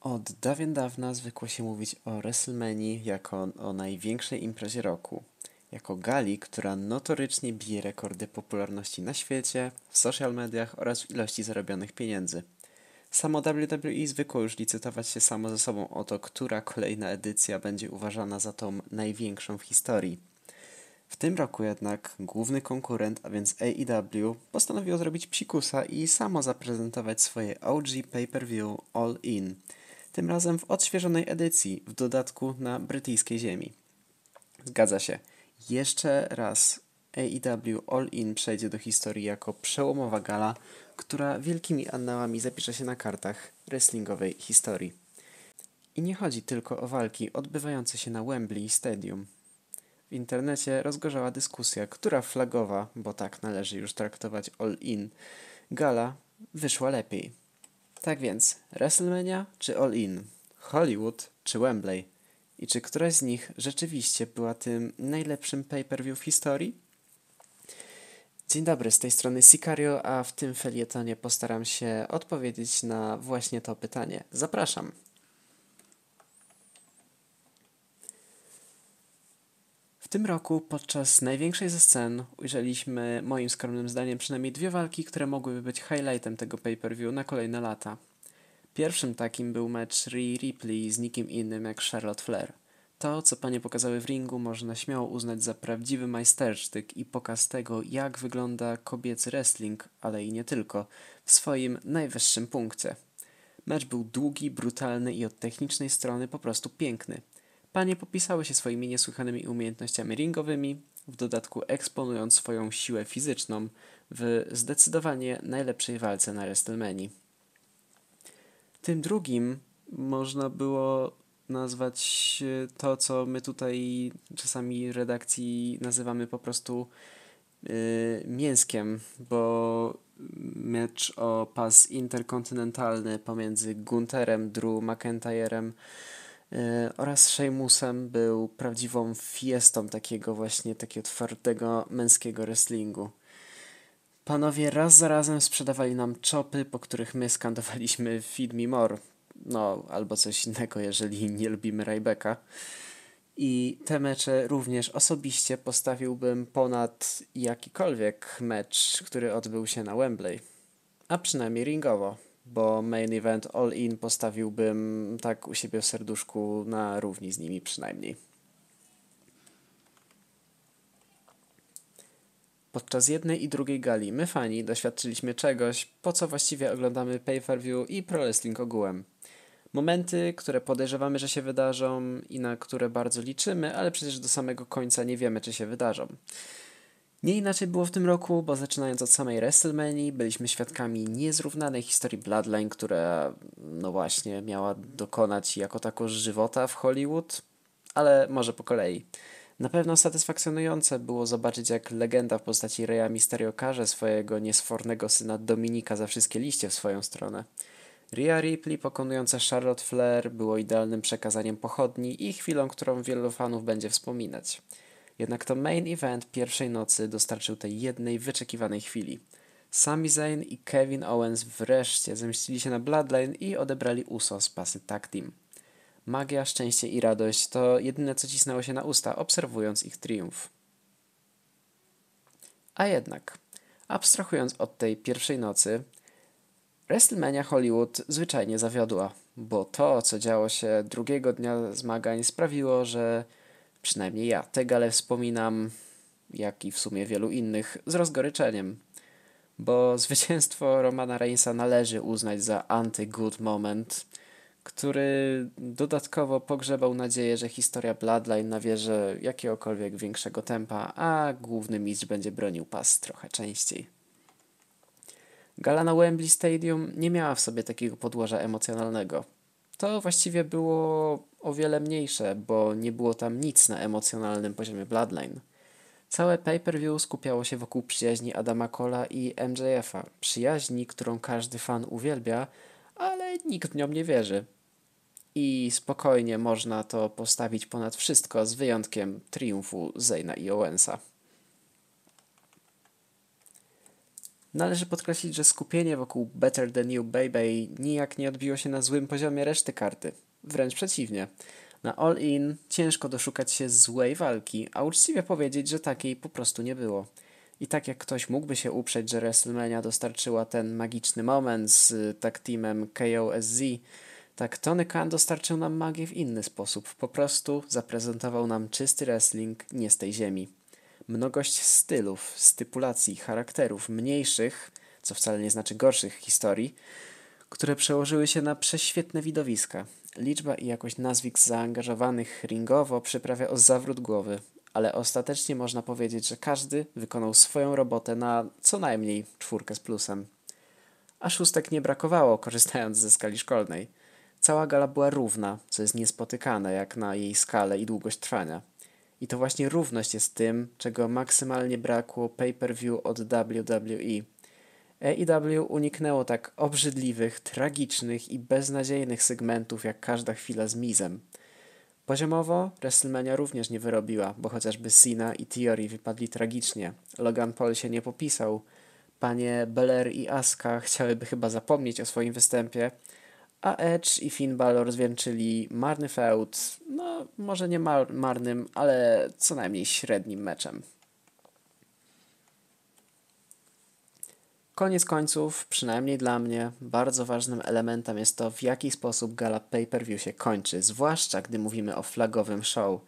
Od dawien dawna zwykło się mówić o WrestleMania jako o największej imprezie roku, jako gali, która notorycznie bije rekordy popularności na świecie, w social mediach oraz w ilości zarobionych pieniędzy. Samo WWE zwykło już licytować się samo ze sobą o to, która kolejna edycja będzie uważana za tą największą w historii. W tym roku jednak główny konkurent, a więc AEW, postanowił zrobić psikusa i samo zaprezentować swoje OG pay-per-view All In – tym razem w odświeżonej edycji, w dodatku na brytyjskiej ziemi. Zgadza się. Jeszcze raz AEW All In przejdzie do historii jako przełomowa gala, która wielkimi annałami zapisze się na kartach wrestlingowej historii. I nie chodzi tylko o walki odbywające się na Wembley Stadium. W internecie rozgorzała dyskusja, która flagowa, bo tak należy już traktować All In, gala wyszła lepiej. Tak więc, WrestleMania czy All In? Hollywood czy Wembley? I czy któraś z nich rzeczywiście była tym najlepszym pay-per-view w historii? Dzień dobry, z tej strony Sicario, a w tym felietonie postaram się odpowiedzieć na właśnie to pytanie. Zapraszam! W tym roku podczas największej ze scen ujrzeliśmy, moim skromnym zdaniem, przynajmniej dwie walki, które mogłyby być highlightem tego pay-per-view na kolejne lata. Pierwszym takim był mecz Rhea Ripley z nikim innym jak Charlotte Flair. To, co panie pokazały w ringu, można śmiało uznać za prawdziwy majstersztyk i pokaz tego, jak wygląda kobiecy wrestling, ale i nie tylko, w swoim najwyższym punkcie. Mecz był długi, brutalny i od technicznej strony po prostu piękny – Panie popisały się swoimi niesłychanymi umiejętnościami ringowymi, w dodatku eksponując swoją siłę fizyczną w zdecydowanie najlepszej walce na WrestleMania. Tym drugim można było nazwać e, to, co my tutaj czasami redakcji nazywamy po prostu yy, mięskiem, bo mecz o pas interkontynentalny pomiędzy Gunterem, Drew McIntyrem, E, oraz Sheamusem był prawdziwą fiestą takiego właśnie takiego twardego męskiego wrestlingu. Panowie raz za razem sprzedawali nam czopy, po których my skandowaliśmy Feed Me More, no albo coś innego, jeżeli nie lubimy Rybeka. I te mecze również osobiście postawiłbym ponad jakikolwiek mecz, który odbył się na Wembley, a przynajmniej ringowo bo main event All In postawiłbym tak u siebie w serduszku na równi z nimi przynajmniej. Podczas jednej i drugiej gali my fani doświadczyliśmy czegoś, po co właściwie oglądamy pay-per-view i pro wrestling ogółem. Momenty, które podejrzewamy, że się wydarzą i na które bardzo liczymy, ale przecież do samego końca nie wiemy, czy się wydarzą. Nie inaczej było w tym roku, bo zaczynając od samej WrestleMania byliśmy świadkami niezrównanej historii Bloodline, która no właśnie miała dokonać jako tako żywota w Hollywood, ale może po kolei. Na pewno satysfakcjonujące było zobaczyć, jak legenda w postaci Reya Mysterio karze swojego niesfornego syna Dominika za wszystkie liście w swoją stronę. Rhea Ripley pokonująca Charlotte Flair było idealnym przekazaniem pochodni i chwilą, którą wielu fanów będzie wspominać. Jednak to main event pierwszej nocy dostarczył tej jednej wyczekiwanej chwili. Sami Zayn i Kevin Owens wreszcie zemścili się na Bloodline i odebrali USO z pasy tag team. Magia, szczęście i radość to jedyne co cisnęło się na usta, obserwując ich triumf. A jednak, abstrahując od tej pierwszej nocy, WrestleMania Hollywood zwyczajnie zawiodła, bo to, co działo się drugiego dnia zmagań, sprawiło, że Przynajmniej ja tę galę wspominam, jak i w sumie wielu innych, z rozgoryczeniem. Bo zwycięstwo Romana Reinsa należy uznać za anty-good moment, który dodatkowo pogrzebał nadzieję, że historia Bloodline nawierze jakiegokolwiek większego tempa, a główny mistrz będzie bronił pas trochę częściej. Gala na Wembley Stadium nie miała w sobie takiego podłoża emocjonalnego to właściwie było o wiele mniejsze, bo nie było tam nic na emocjonalnym poziomie Bloodline. Całe pay-per-view skupiało się wokół przyjaźni Adama Cola i MJF-a. Przyjaźni, którą każdy fan uwielbia, ale nikt w nią nie wierzy. I spokojnie można to postawić ponad wszystko, z wyjątkiem triumfu Zayna i Owensa. Należy podkreślić, że skupienie wokół Better Than You Baby nijak nie odbiło się na złym poziomie reszty karty. Wręcz przeciwnie. Na All In ciężko doszukać się złej walki, a uczciwie powiedzieć, że takiej po prostu nie było. I tak jak ktoś mógłby się uprzeć, że WrestleMania dostarczyła ten magiczny moment z y, tak teamem KOSZ, tak Tony Khan dostarczył nam magię w inny sposób. Po prostu zaprezentował nam czysty wrestling nie z tej ziemi. Mnogość stylów, stypulacji, charakterów mniejszych, co wcale nie znaczy gorszych historii, które przełożyły się na prześwietne widowiska. Liczba i jakość nazwisk zaangażowanych ringowo przyprawia o zawrót głowy, ale ostatecznie można powiedzieć, że każdy wykonał swoją robotę na co najmniej czwórkę z plusem. A szóstek nie brakowało, korzystając ze skali szkolnej. Cała gala była równa, co jest niespotykane jak na jej skalę i długość trwania. I to właśnie równość jest tym, czego maksymalnie brakło pay-per-view od WWE. AEW uniknęło tak obrzydliwych, tragicznych i beznadziejnych segmentów jak każda chwila z Mizem. Poziomowo WrestleMania również nie wyrobiła, bo chociażby Cena i Theory wypadli tragicznie. Logan Paul się nie popisał. Panie Belair i Aska chciałyby chyba zapomnieć o swoim występie, a Edge i Finn Balor zwieńczyli marny feud, no może nie mar marnym, ale co najmniej średnim meczem. Koniec końców, przynajmniej dla mnie, bardzo ważnym elementem jest to, w jaki sposób gala pay-per-view się kończy, zwłaszcza gdy mówimy o flagowym show.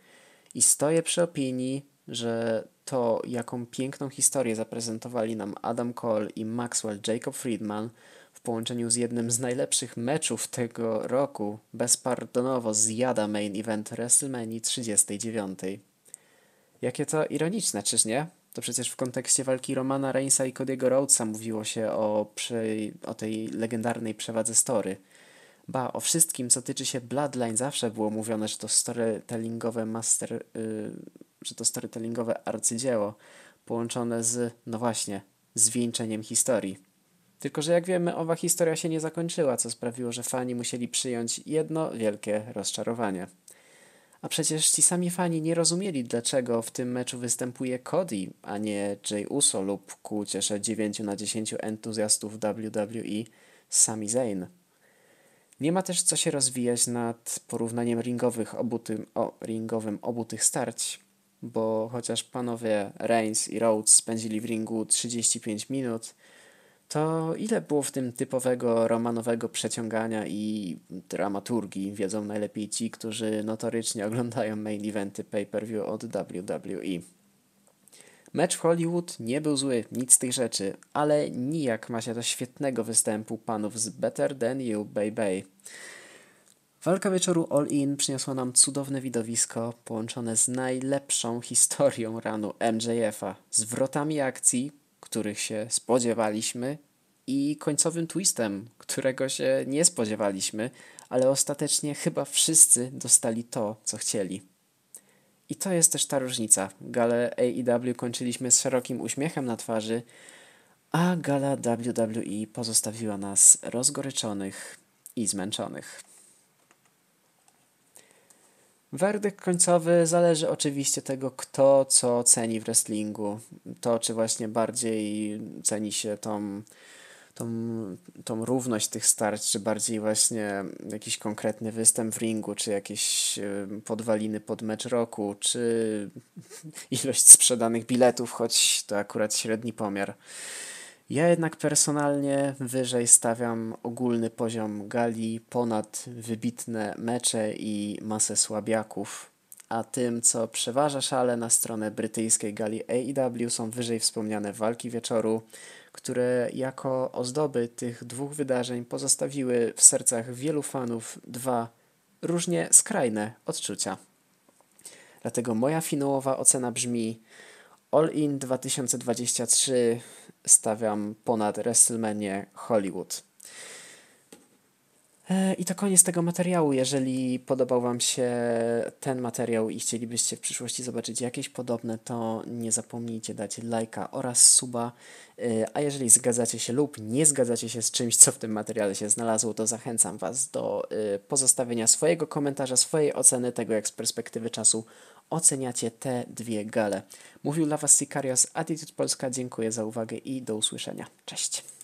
I stoję przy opinii, że to, jaką piękną historię zaprezentowali nam Adam Cole i Maxwell Jacob Friedman – w połączeniu z jednym z najlepszych meczów tego roku bezpardonowo zjada main event WrestleMania 39. Jakie to ironiczne, czyż nie? To przecież w kontekście walki Romana Reignsa i Cody'ego Rhodesa mówiło się o, przy, o tej legendarnej przewadze story. Ba, o wszystkim, co tyczy się Bloodline, zawsze było mówione, że to storytellingowe master, yy, że to storytellingowe arcydzieło połączone z, no właśnie, zwieńczeniem historii. Tylko, że jak wiemy, owa historia się nie zakończyła, co sprawiło, że fani musieli przyjąć jedno wielkie rozczarowanie. A przecież ci sami fani nie rozumieli, dlaczego w tym meczu występuje Cody, a nie Jay Uso lub ku ciesze 9 na 10 entuzjastów WWE Sami Zayn. Nie ma też co się rozwijać nad porównaniem ringowych obu tym, o, ringowym obu tych starć, bo chociaż panowie Reigns i Rhodes spędzili w ringu 35 minut, to ile było w tym typowego romanowego przeciągania i dramaturgii wiedzą najlepiej ci, którzy notorycznie oglądają main eventy pay-per-view od WWE. Mecz w Hollywood nie był zły, nic z tych rzeczy, ale nijak ma się do świetnego występu panów z Better Than You, Bay. Walka wieczoru All In przyniosła nam cudowne widowisko połączone z najlepszą historią ranu MJF-a, zwrotami akcji, których się spodziewaliśmy, i końcowym twistem, którego się nie spodziewaliśmy, ale ostatecznie chyba wszyscy dostali to, co chcieli. I to jest też ta różnica. Gale AEW kończyliśmy z szerokim uśmiechem na twarzy, a gala WWE pozostawiła nas rozgoryczonych i zmęczonych. Werdykt końcowy zależy oczywiście tego, kto co ceni w wrestlingu. To, czy właśnie bardziej ceni się tą, tą, tą równość tych starć, czy bardziej właśnie jakiś konkretny występ w ringu, czy jakieś y, podwaliny pod mecz roku, czy ilość sprzedanych biletów, choć to akurat średni pomiar. Ja jednak personalnie wyżej stawiam ogólny poziom gali ponad wybitne mecze i masę słabiaków, a tym co przeważa szale na stronę brytyjskiej gali AEW są wyżej wspomniane walki wieczoru, które jako ozdoby tych dwóch wydarzeń pozostawiły w sercach wielu fanów dwa różnie skrajne odczucia. Dlatego moja finałowa ocena brzmi All In 2023 stawiam ponad WrestleMania Hollywood. E, I to koniec tego materiału. Jeżeli podobał Wam się ten materiał i chcielibyście w przyszłości zobaczyć jakieś podobne, to nie zapomnijcie dać lajka oraz suba. E, a jeżeli zgadzacie się lub nie zgadzacie się z czymś, co w tym materiale się znalazło, to zachęcam Was do e, pozostawienia swojego komentarza, swojej oceny tego, jak z perspektywy czasu oceniacie te dwie gale. Mówił dla Was Sikarios Attitude Polska, dziękuję za uwagę i do usłyszenia. Cześć!